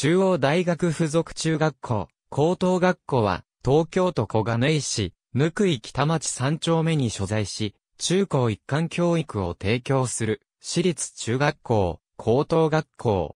中央大学附属中学校、高等学校は、東京都小金井市、ぬくい北町三丁目に所在し、中高一貫教育を提供する、私立中学校、高等学校。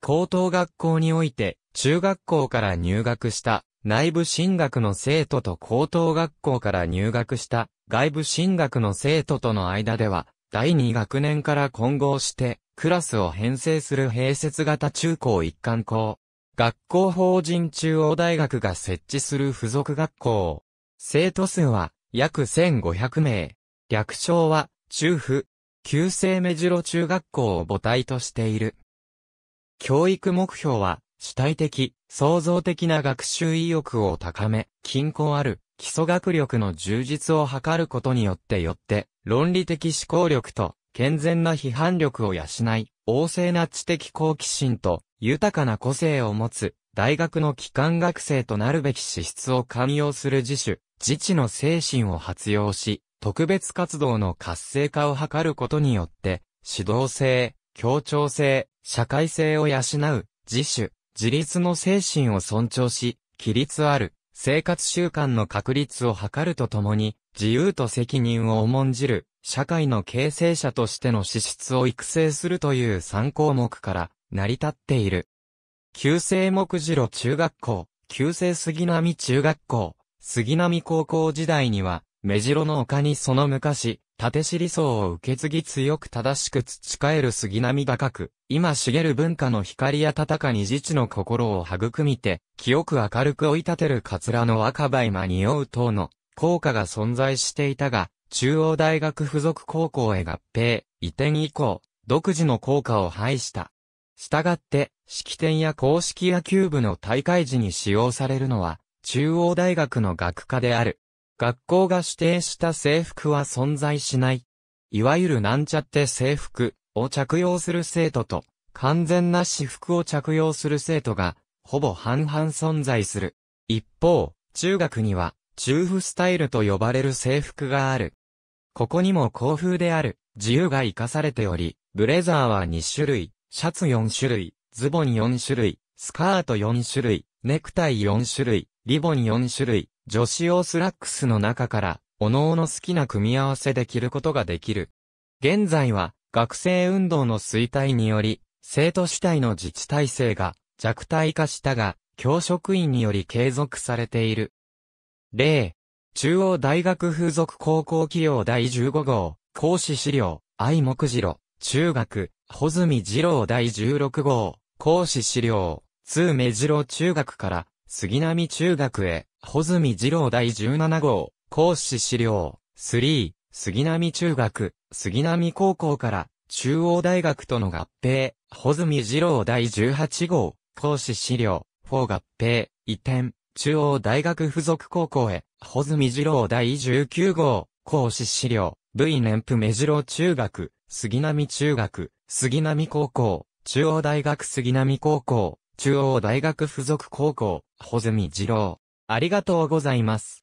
高等学校において、中学校から入学した、内部進学の生徒と高等学校から入学した、外部進学の生徒との間では、第2学年から混合して、クラスを編成する併設型中高一貫校。学校法人中央大学が設置する付属学校。生徒数は約1500名。略称は中府、旧制目白中学校を母体としている。教育目標は主体的、創造的な学習意欲を高め、均衡ある、基礎学力の充実を図ることによってよって、論理的思考力と健全な批判力を養い、旺盛な知的好奇心と豊かな個性を持つ、大学の機関学生となるべき資質を寛容する自主、自治の精神を発揚し、特別活動の活性化を図ることによって、指導性、協調性、社会性を養う、自主、自立の精神を尊重し、規律ある、生活習慣の確立を図るとともに、自由と責任を重んじる、社会の形成者としての資質を育成するという3項目から成り立っている。旧制目次路中学校、旧制杉並中学校、杉並高校時代には、目白の丘にその昔、縦尻層を受け継ぎ強く正しく培える杉並画角、今茂る文化の光や戦かに自治の心を育みて、清く明るく追い立てる桂の若葉今匂う等の効果が存在していたが、中央大学附属高校へ合併、移転以降、独自の効果を排した。したがって、式典や公式野球部の大会時に使用されるのは、中央大学の学科である。学校が指定した制服は存在しない。いわゆるなんちゃって制服を着用する生徒と、完全な私服を着用する生徒が、ほぼ半々存在する。一方、中学には、中布スタイルと呼ばれる制服がある。ここにも校風である、自由が生かされており、ブレザーは2種類、シャツ4種類、ズボン4種類、スカート4種類、ネクタイ4種類、リボン4種類、女子用スラックスの中から、おのおの好きな組み合わせで着ることができる。現在は、学生運動の衰退により、生徒主体の自治体制が弱体化したが、教職員により継続されている。例、中央大学風俗高校企業第15号、講師資料、愛目次郎、中学、穂積次郎第16号、講師資料、通目次郎中学から、杉並中学へ、穂積二郎第17号、講師資料、3、杉並中学、杉並高校から中央大学との合併、穂積二郎第18号、講師資料、4合併、移転、中央大学附属高校へ、穂積二郎第19号、講師資料、V 年譜目白中学、杉並中学、杉並高校、中央大学杉並高校、中央大学附属高校、穂積二郎、ありがとうございます。